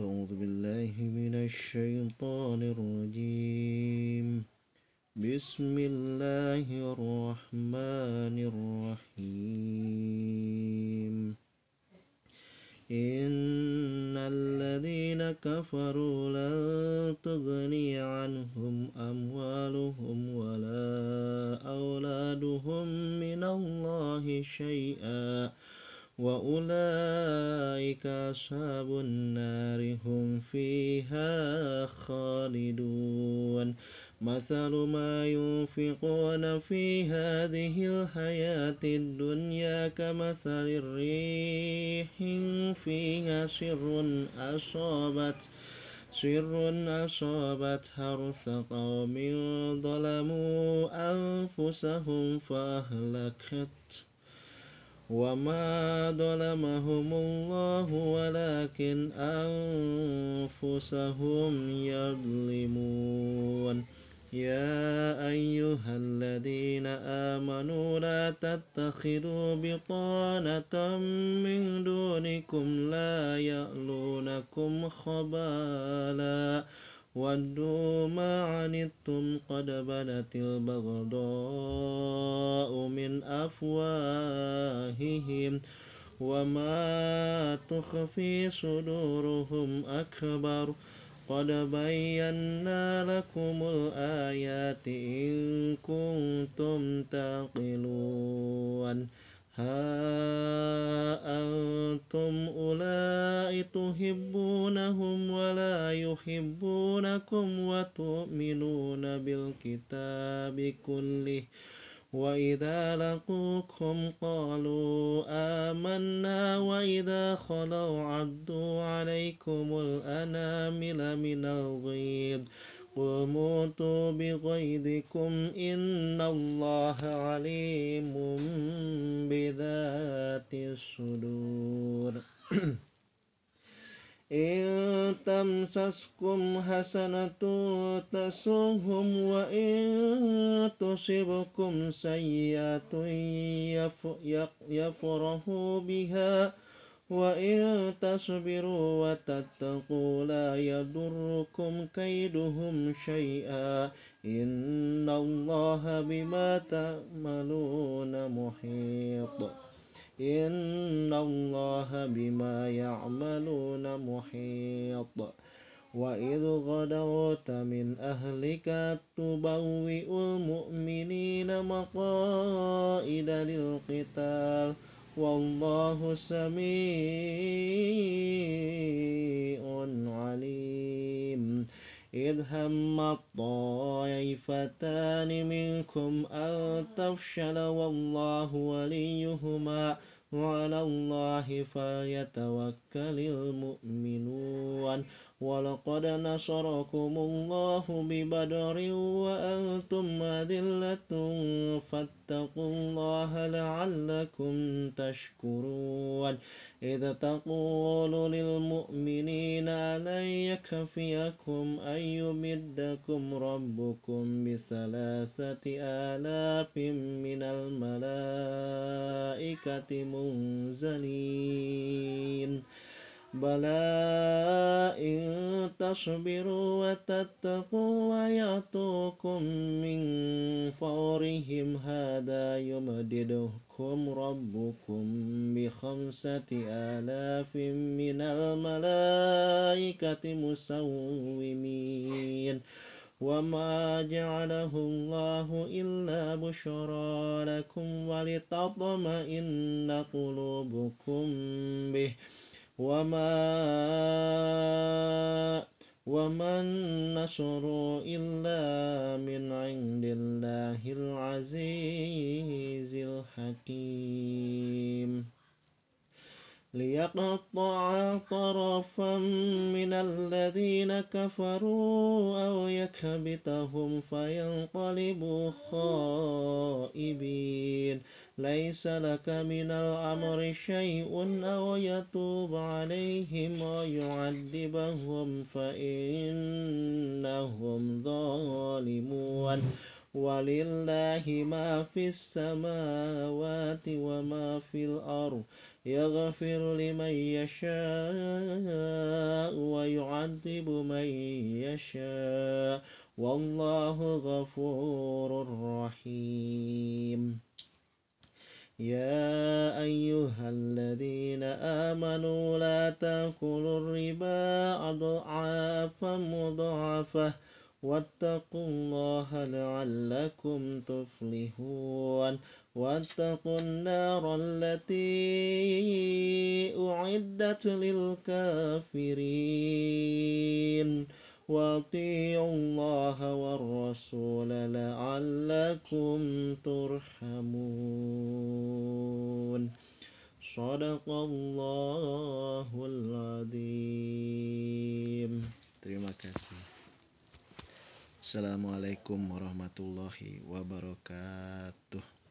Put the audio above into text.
أعوذ بالله من الشيطان الرجيم بسم الله الرحمن الرحيم إن الذين كفروا لن تغني عنهم أموالهم ولا أولادهم من الله شيئا وأولئك أصحاب النار هم فيها خالدون مثل ما ينفقون في هذه الحياة الدنيا كمثل الريح فيها سر أصابت سر أصابت حرث قوم ظلموا أنفسهم فأهلكت وما ظلمهم الله ولكن أنفسهم يظلمون يا أيها الذين آمنوا لا تتخذوا بطانة من دونكم لا يألونكم خبالاً ودوا ما عنتم قد بدت البغضاء من أفواههم وما تخفي صدورهم أكبر قد بينا لكم الآيات إن كنتم تعقلون ها معكم وتؤمنون بالكتاب كله وإذا لقوكم قالوا آمنا وإذا خلوا عدوا عليكم الأنامل من الغيظ قل موتوا بغيظكم إن الله عليم بذات الصدور تمسسكم حسنة تسوهم وإن تصبكم سيئة يفرحوا بها وإن تصبروا وتتقوا لا يضركم كيدهم شيئا إن الله بما تعملون محيط إن الله بما يعملون محيط وإذ غدوت من أهلك تبوئ المؤمنين مقائد للقتال والله سميع إذ هم الطائفتان منكم أن تفشل والله وليهما وعلى الله فليتوكل المؤمنون ولقد نصركم الله ببدر وأنتم أذلة فاتقوا الله لعلكم تشكرون إذ تقول للمؤمنين ألن يكفيكم أن يمدكم ربكم بثلاثة آلاف من الملائكة منزلين بلى إن تصبروا وتتقوا ويأتوكم من فورهم هذا يمددكم ربكم بخمسة آلاف من الملائكة مسومين وما جعله الله إلا بشرى لكم ولتطمئن قلوبكم به وما وما النشر إلا من عند الله العزيز الحكيم ليقطع طرفا من الذين كفروا أو يكبتهم فينقلبوا خائبين ليس لك من الأمر شيء أو يتوب عليهم ويعذبهم فإنهم ظالمون ولله ما في السماوات وما في الأرض يغفر لمن يشاء ويعذب من يشاء والله غفور رحيم يا أيها الذين آمنوا لا تأكلوا الربا أضعافا مضاعفة واتقوا الله لعلكم تفلحون واتقوا النار التي أعدت للكافرين واطيعوا الله والرسول لعلكم ترحمون صدق الله العظيم Terima kasih Assalamualaikum warahmatullahi wabarakatuh